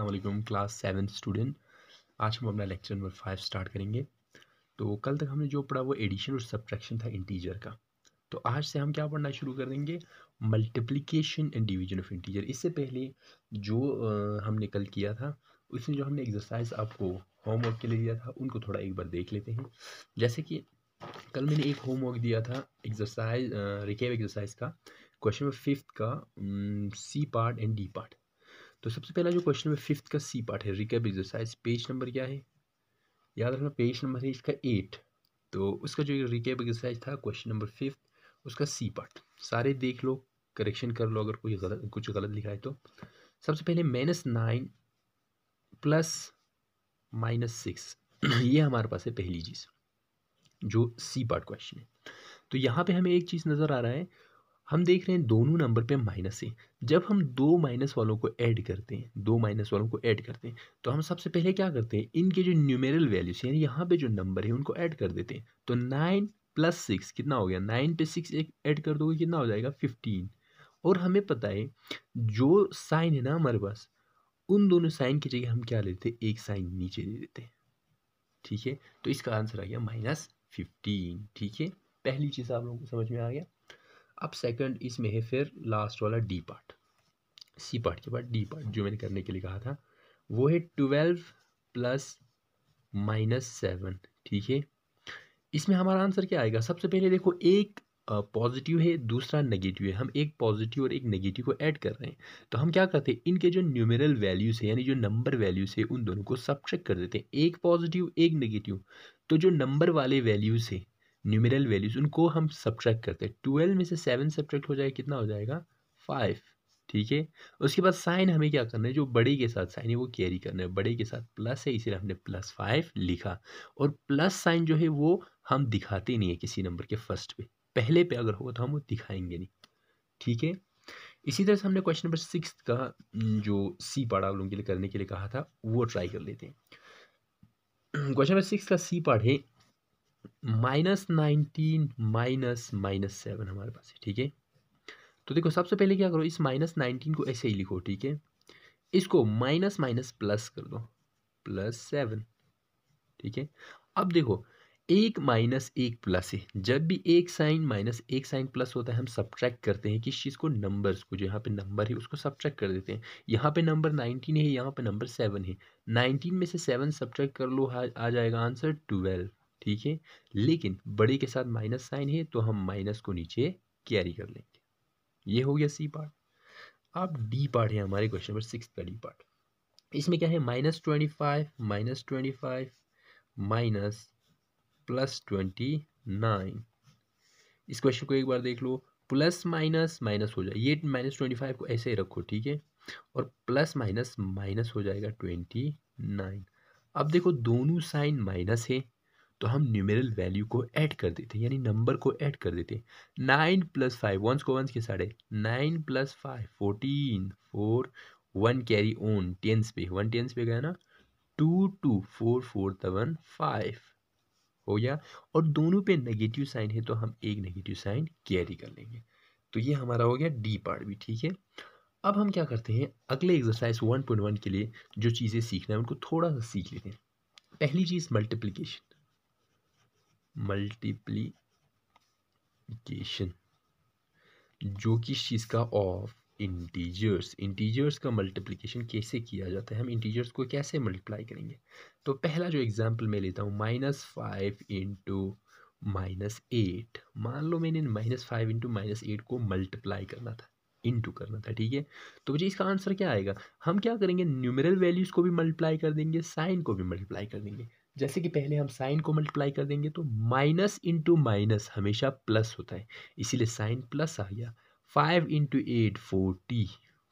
Aslam class seven student आज हम अपना लेक्चर नंबर फाइव स्टार्ट करेंगे तो कल तक हमने जो पढ़ा वो एडिशन और सब्ट्रैक्शन था इंटीजर का तो आज से हम क्या पढ़ना शुरू कर देंगे multiplication and division of integer इससे पहले जो आ, हमने कल किया था उसमें जो हमने एक्सरसाइज आपको होमवर्क के लिए दिया था उनको थोड़ा एक बार देख लेते हैं जैसे कि कल मैंने एक होमवर्क दिया था एक्सरसाइज रिकेव एक्सरसाइज का क्वेश्चन नंबर फिफ्थ का C part and D part तो सबसे पहला जो क्वेश्चन है फिफ्थ का सी पार्ट है रिकैप एक्सरसाइज पेज नंबर क्या है याद रखना पेज नंबर है इसका एट तो उसका जो रिकैप एक्सरसाइज था क्वेश्चन नंबर फिफ्थ उसका सी पार्ट सारे देख लो करेक्शन कर लो अगर कोई गलत कुछ गलत लिखा है तो सबसे पहले minus nine plus minus six ये हमारे पास है पहली चीज़ जो सी पार्ट क्वेश्चन है तो यहाँ पे हमें एक चीज़ नज़र आ रहा है हम देख रहे हैं दोनों नंबर पे माइनस है जब हम दो माइनस वालों को ऐड करते हैं दो माइनस वालों को ऐड करते हैं तो हम सबसे पहले क्या करते हैं इनके जो न्यूमेरल वैल्यूज हैं यहाँ पे जो नंबर है उनको ऐड कर देते हैं तो नाइन प्लस सिक्स कितना हो गया नाइन पे सिक्स एक ऐड कर दोगे कितना हो जाएगा फिफ्टीन और हमें पता है जो साइन है ना हमारे पास उन दोनों साइन की जगह हम क्या लेते हैं एक साइन नीचे दे देते हैं ठीक है तो इसका आंसर आ गया माइनस फिफ्टीन ठीक है पहली चीज़ आप लोगों को समझ में आ गया अब सेकंड इसमें है फिर लास्ट वाला डी पार्ट सी पार्ट के बाद डी पार्ट जो मैंने करने के लिए कहा था वो है ट्वेल्व प्लस माइनस सेवन ठीक है इसमें हमारा आंसर क्या आएगा सबसे पहले देखो एक पॉजिटिव है दूसरा नेगेटिव है हम एक पॉजिटिव और एक नेगेटिव को ऐड कर रहे हैं तो हम क्या करते हैं इनके जो न्यूमेरल वैल्यूज़ है यानी जो नंबर वैल्यूज़ है उन दोनों को सब्ट्रैक्ट कर देते हैं एक पॉजिटिव एक नेगेटिव तो जो नंबर वाले वैल्यूज़ है न्यूमेरल वैल्यूज़ उनको हम सब्ट्रैक्ट करते हैं ट्वेल्व में से सेवन सब्ट्रैक्ट हो जाएगा कितना हो जाएगा फाइव ठीक है उसके बाद साइन हमें क्या करना है जो बड़े के साथ साइन है वो कैरी करना है बड़े के साथ प्लस है इसीलिए हमने प्लस फाइव लिखा और प्लस साइन जो है वो हम दिखाते नहीं है किसी नंबर के फर्स्ट पे पहले पे अगर हो तो हम वो दिखाएंगे नहीं ठीक है इसी तरह से हमने क्वेश्चन नंबर सिक्स का हम्म, जो सी पार्ट आप लोगों के लिए करने के लिए कहा था वो ट्राई कर लेते हैं क्वेश्चन नंबर सिक्स का सी पार्ट है minus nineteen minus minus seven हमारे पास है ठीक है तो देखो सबसे पहले क्या करो इस माइनस नाइनटीन को ऐसे ही लिखो ठीक है इसको माइनस माइनस प्लस कर दो प्लस सेवन ठीक है अब देखो एक माइनस एक प्लस है जब भी एक साइन माइनस एक साइन प्लस होता है हम सब्ट्रैक्ट करते हैं किस चीज़ को नंबर्स को जो यहाँ पे नंबर है उसको सब्ट्रैक्ट कर देते हैं यहाँ पे नंबर नाइनटीन है यहाँ पे नंबर सेवन है नाइनटीन में से सेवन सब्ट्रैक्ट कर लो आ जाएगा आंसर ट्वेल्व ठीक है लेकिन बड़े के साथ माइनस साइन है तो हम माइनस को नीचे कैरी कर लेंगे ये हो गया सी पार्ट अब डी पार्ट है हमारे क्वेश्चन नंबर सिक्स का डी पार्ट इसमें क्या है minus twenty five minus twenty five minus plus twenty nine इस क्वेश्चन को एक बार देख लो प्लस माइनस माइनस हो जाए ये माइनस ट्वेंटी फाइव को ऐसे ही रखो ठीक है और प्लस माइनस माइनस हो जाएगा ट्वेंटी नाइन अब देखो दोनों साइन माइनस है तो हम न्यूमेरल वैल्यू को ऐड कर देते यानी नंबर को ऐड कर देते नाइन प्लस फाइव वंस को वंस के साढ़े nine plus five fourteen four one carry on tens पे वन टेंस पे गया ना two two four four seven five हो गया और दोनों पे नेगेटिव साइन है तो हम एक नेगेटिव साइन कैरी कर लेंगे तो ये हमारा हो गया डी पार्ट भी ठीक है अब हम क्या करते हैं अगले एक्सरसाइज वन पॉइंट वन के लिए जो चीज़ें सीखना है उनको थोड़ा सा सीख लेते हैं पहली चीज़ मल्टीप्लिकेशन मल्टीप्लीकेशन जो कि चीज़ का ऑफ इंटीजर्स इंटीजर्स का मल्टीप्लीकेशन कैसे किया जाता है हम इंटीजर्स को कैसे मल्टीप्लाई करेंगे तो पहला जो एग्जांपल मैं लेता हूँ minus five into minus eight मान लो मैंने minus five into minus eight को मल्टीप्लाई करना था इंटू करना था ठीक है तो मुझे इसका आंसर क्या आएगा हम क्या करेंगे न्यूमेरल वैल्यूज़ को भी मल्टीप्लाई कर देंगे साइन को भी मल्टीप्लाई कर देंगे जैसे कि पहले हम साइन को मल्टीप्लाई कर देंगे तो माइनस इंटू माइनस हमेशा प्लस होता है इसीलिए साइन प्लस आ गया five into eight forty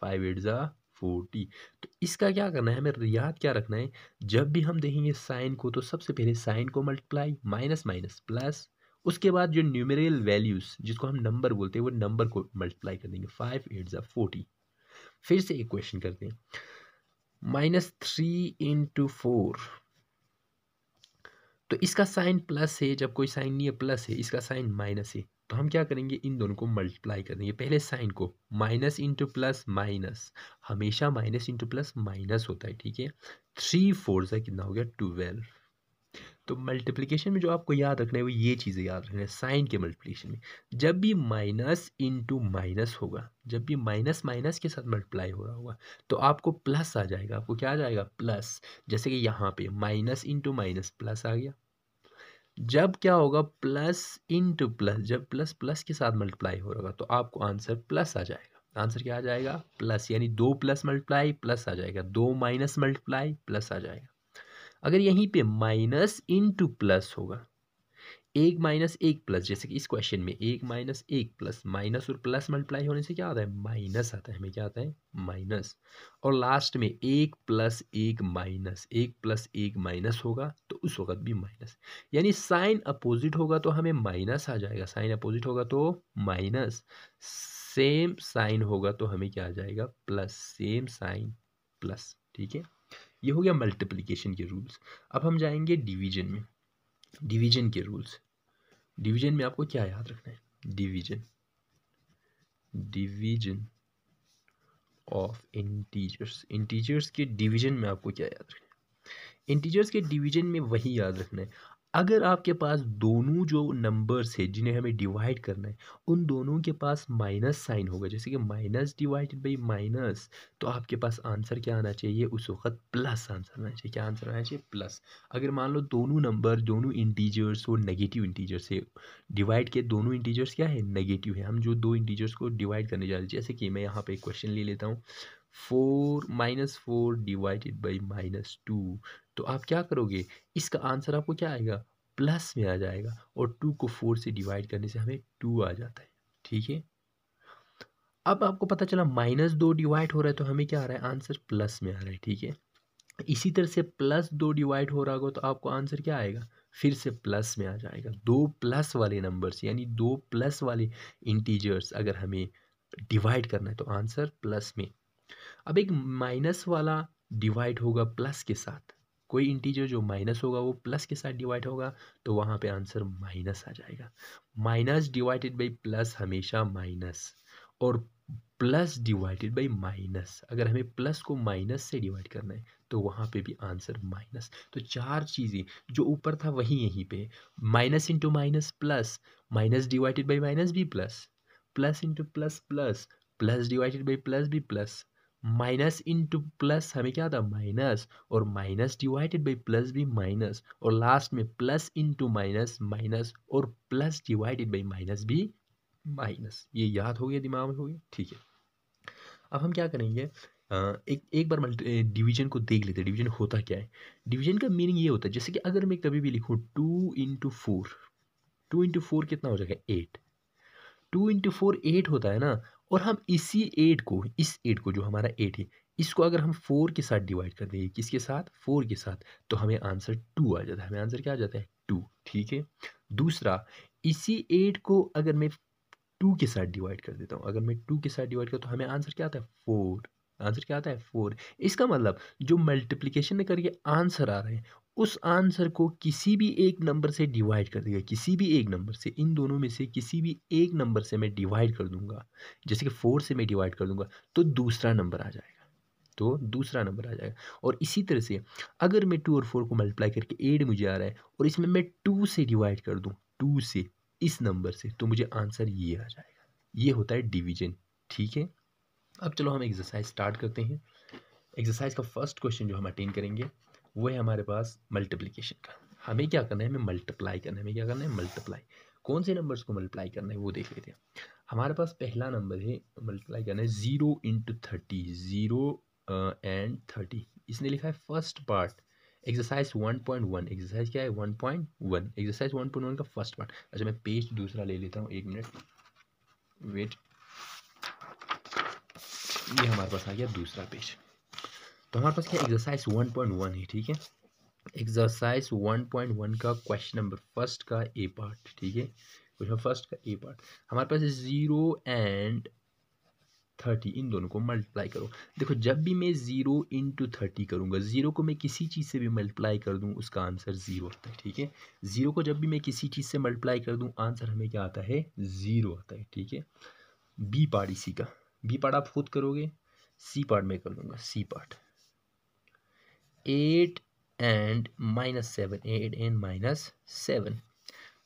five eight ज़ा फोर्टी तो इसका क्या करना है हमें याद क्या रखना है जब भी हम देखेंगे साइन को तो सबसे पहले साइन को मल्टीप्लाई माइनस माइनस प्लस उसके बाद जो न्यूमेरियल वैल्यूज़ जिसको हम नंबर बोलते हैं वो नंबर को मल्टीप्लाई कर देंगे फाइव एट ज़ा फोर्टी फिर से एक क्वेश्चन करते हैं माइनस थ्री इंटू फोर तो इसका साइन प्लस है जब कोई साइन नहीं है प्लस है इसका साइन माइनस है तो हम क्या करेंगे इन दोनों को मल्टीप्लाई कर देंगे पहले साइन को माइनस इंटू प्लस माइनस हमेशा माइनस इंटू प्लस माइनस होता है ठीक है थ्री फोर सा कितना हो गया ट्वेल्व तो मल्टीप्लिकेशन में जो आपको याद रखना है वो ये चीज़ें याद रखना है साइन के मल्टीप्लिकेशन में जब भी माइनस इंटू माइनस होगा जब भी माइनस माइनस के साथ मल्टीप्लाई हो रहा होगा तो आपको प्लस आ जाएगा आपको क्या आ जाएगा प्लस जैसे कि यहाँ पे माइनस इंटू माइनस प्लस आ गया जब क्या होगा प्लस इंटू प्लस जब प्लस प्लस के साथ मल्टीप्लाई हो रहा होगा तो आपको आंसर प्लस आ जाएगा आंसर क्या आ जाएगा प्लस यानी दो प्लस मल्टीप्लाई प्लस आ जाएगा दो माइनस मल्टीप्लाई प्लस आ जाएगा अगर यहीं पे माइनस इनटू प्लस होगा एक माइनस एक प्लस जैसे कि इस क्वेश्चन में एक माइनस एक प्लस माइनस और प्लस मल्टीप्लाई होने से क्या आता है माइनस आता है हमें क्या आता है माइनस और लास्ट में एक प्लस एक माइनस एक प्लस एक माइनस होगा तो उस वक्त भी माइनस यानी साइन अपोजिट होगा तो हमें माइनस आ जाएगा साइन अपोजिट होगा तो माइनस सेम साइन होगा तो हमें क्या आ जाएगा प्लस सेम साइन प्लस ठीक है ये हो गया मल्टीप्लिकेशन के रूल्स अब हम जाएंगे डिवीजन में डिवीजन के रूल्स डिवीजन में आपको क्या याद रखना है division division of integers integers के डिवीजन में आपको क्या याद रखना है इंटीजर्स के डिवीजन में वही याद रखना है अगर आपके पास दोनों जो नंबर्स है जिन्हें हमें डिवाइड करना है उन दोनों के पास माइनस साइन होगा जैसे कि माइनस डिवाइडेड बाई माइनस तो आपके पास आंसर क्या आना चाहिए उस वक्त प्लस आंसर आना चाहिए क्या आंसर आना चाहिए प्लस अगर मान लो दोनों नंबर दोनों इंटीजर्स और नेगेटिव इंटीजर्स है डिवाइड के दोनों इंटीजर्स क्या है नेगेटिव है हम जो दो इंटीजर्स को डिवाइड करने जा रहे हैं जैसे कि मैं यहाँ पर एक क्वेश्चन ले लेता हूँ four minus four divided by minus two तो आप क्या करोगे इसका आंसर आपको क्या आएगा प्लस में आ जाएगा और टू को फोर से डिवाइड करने से हमें टू आ जाता है ठीक है अब आपको पता चला माइनस दो डिवाइड हो रहा है तो हमें क्या आ रहा है आंसर प्लस में आ रहा है ठीक है इसी तरह से प्लस दो डिवाइड हो रहा होगा तो आपको आंसर क्या आएगा फिर से प्लस में आ जाएगा दो प्लस वाले नंबर्स यानी दो प्लस वाले इंटीजर्स अगर हमें डिवाइड करना है तो आंसर प्लस में अब एक माइनस वाला डिवाइड होगा प्लस के साथ कोई इंटीजर जो माइनस होगा वो प्लस के साथ डिवाइड होगा तो वहाँ पे आंसर माइनस आ जाएगा माइनस डिवाइडेड बाई प्लस हमेशा माइनस और प्लस डिवाइडेड बाई माइनस अगर हमें प्लस को माइनस से डिवाइड करना है तो वहाँ पे भी आंसर माइनस तो चार चीज़ें जो ऊपर था वही यहीं पे minus into minus plus minus divided by minus भी plus plus into plus plus plus divided by plus भी plus minus into plus हमें क्या था माइनस और माइनस डिवाइडेड बाई प्लस भी माइनस और लास्ट में plus into minus minus और प्लस डिवाइडेड बाई माइनस भी माइनस ये याद हो गया दिमाग में हो गया ठीक है अब हम क्या करेंगे एक एक बार डिवीजन को देख लेते हैं डिवीजन होता क्या है डिवीजन का मीनिंग ये होता है जैसे कि अगर मैं कभी भी लिखूँ two into four two into four कितना हो जाएगा eight two into four eight होता है ना और हम इसी एट को इस एट को जो हमारा एट है इसको अगर हम फोर के साथ डिवाइड कर देंगे किसके साथ फोर के साथ तो हमें आंसर टू आ जाता है हमें आंसर क्या आ जाता है टू ठीक है दूसरा इसी एट को अगर मैं टू के साथ डिवाइड कर देता हूँ अगर मैं टू के साथ डिवाइड करता तो हमें आंसर क्या आता है फोर आंसर क्या आता है फोर इसका मतलब जो मल्टीप्लीकेशन करके आंसर आ रहे हैं उस आंसर को किसी भी एक नंबर से डिवाइड कर देगा किसी भी एक नंबर से इन दोनों में से किसी भी एक नंबर से मैं डिवाइड कर दूंगा जैसे कि फोर से मैं डिवाइड कर दूंगा तो दूसरा नंबर आ जाएगा तो दूसरा नंबर आ जाएगा और इसी तरह से अगर मैं टू और फोर को मल्टीप्लाई करके एट मुझे आ रहा है और इसमें मैं टू से डिवाइड कर दूँ टू से इस नंबर से तो मुझे आंसर ये आ जाएगा ये होता है डिवीजन ठीक है अब चलो हम एक्सरसाइज स्टार्ट करते हैं एक्सरसाइज का फर्स्ट क्वेश्चन जो हम अटेंड करेंगे वो है हमारे पास मल्टीप्लिकेशन का हमें क्या करना है हमें मल्टीप्लाई करना है हमें क्या करना है मल्टीप्लाई कौन से नंबर्स को मल्टीप्लाई करना है वो देख लेते हैं हमारे पास पहला नंबर है मल्टीप्लाई करना है zero into thirty zero and thirty इसने लिखा है first part exercise one point one exercise क्या है one point one exercise one point one का फर्स्ट पार्ट अच्छा मैं पेज दूसरा ले लेता हूँ एक मिनट वेट ये हमारे पास आ गया दूसरा पेज तो हमारे पास क्या एक्सरसाइज वन पॉइंट वन है ठीक है एक्सरसाइज वन पॉइंट वन का क्वेश्चन नंबर फर्स्ट का ए पार्ट ठीक है क्वेश्चन फर्स्ट का ए पार्ट हमारे पास ज़ीरो एंड थर्टी इन दोनों को मल्टीप्लाई करो देखो जब भी मैं ज़ीरो इंटू थर्टी करूँगा ज़ीरो को मैं किसी चीज़ से भी मल्टीप्लाई कर दूँ उसका आंसर ज़ीरो आता है ठीक है ज़ीरो को जब भी मैं किसी चीज़ से मल्टीप्लाई कर दूँ आंसर हमें क्या आता है ज़ीरो आता है ठीक है बी पार्ट इसी का बी पार्ट आप खुद करोगे सी पार्ट मैं कर दूँगा C part eight and minus seven eight and minus seven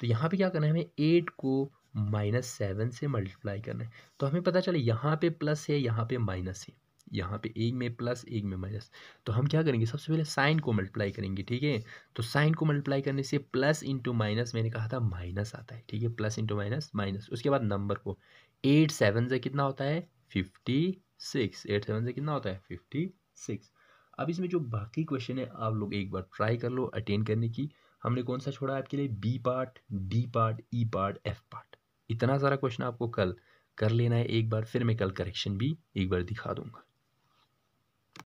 तो यहाँ पे क्या करना है हमें एट को माइनस सेवन से मल्टीप्लाई करना है तो हमें पता चले यहाँ पे प्लस है यहाँ पे माइनस है यहाँ पे एक में प्लस एक में माइनस तो हम क्या करेंगे सबसे पहले साइन को मल्टीप्लाई करेंगे ठीक है तो साइन को मल्टीप्लाई करने से प्लस इंटू माइनस मैंने कहा था माइनस आता है ठीक है प्लस इंटू माइनस माइनस उसके बाद नंबर को एट सेवन से कितना होता है फिफ्टी सिक्स एट सेवन से कितना होता है फिफ्टी सिक्स अब इसमें जो बाकी क्वेश्चन है आप लोग एक बार ट्राई कर लो अटेंड करने की हमने कौन सा छोड़ा आपके लिए B part D part E part F part इतना सारा क्वेश्चन आपको कल कर लेना है एक बार फिर मैं कल करेक्शन भी एक बार दिखा दूंगा